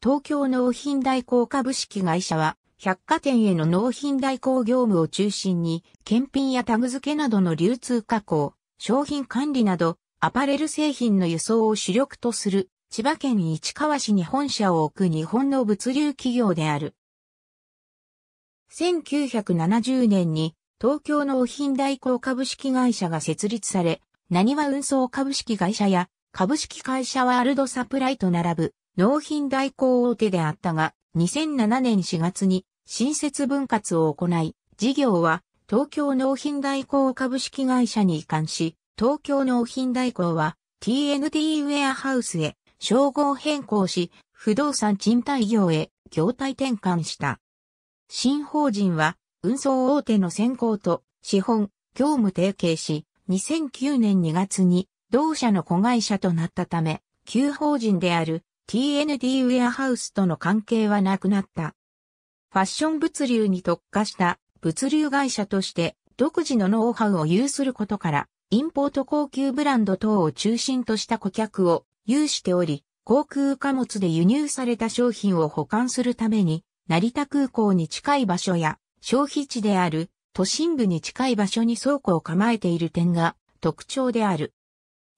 東京納品代行株式会社は、百貨店への納品代行業務を中心に、検品やタグ付けなどの流通加工、商品管理など、アパレル製品の輸送を主力とする、千葉県市川市に本社を置く日本の物流企業である。1970年に、東京納品代行株式会社が設立され、なにわ運送株式会社や、株式会社ワールドサプライと並ぶ納品代行大手であったが、2007年4月に新設分割を行い、事業は東京納品代行株式会社に移管し、東京納品代行は TNT ウェアハウスへ称号変更し、不動産賃貸業へ業態転換した。新法人は運送大手の先行と資本、業務提携し、2009年2月に同社の子会社となったため、旧法人である TND ウェアハウスとの関係はなくなった。ファッション物流に特化した物流会社として独自のノウハウを有することから、インポート高級ブランド等を中心とした顧客を有しており、航空貨物で輸入された商品を保管するために、成田空港に近い場所や消費地である都心部に近い場所に倉庫を構えている点が特徴である。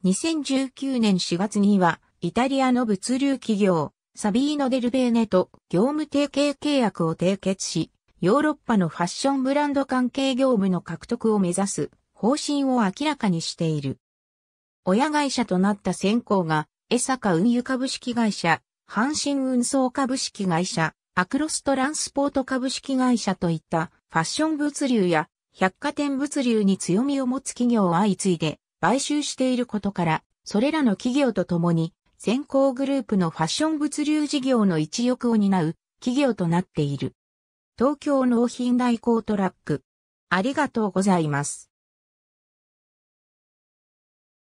2019年4月にはイタリアの物流企業、サビーノ・デルベーネと業務提携契約を締結し、ヨーロッパのファッションブランド関係業務の獲得を目指す方針を明らかにしている。親会社となった先行が、江坂運輸株式会社、阪神運送株式会社、アクロストランスポート株式会社といったファッション物流や百貨店物流に強みを持つ企業を相次いで買収していることから、それらの企業と共に先行グループのファッション物流事業の一翼を担う企業となっている。東京納品代行トラック。ありがとうございます。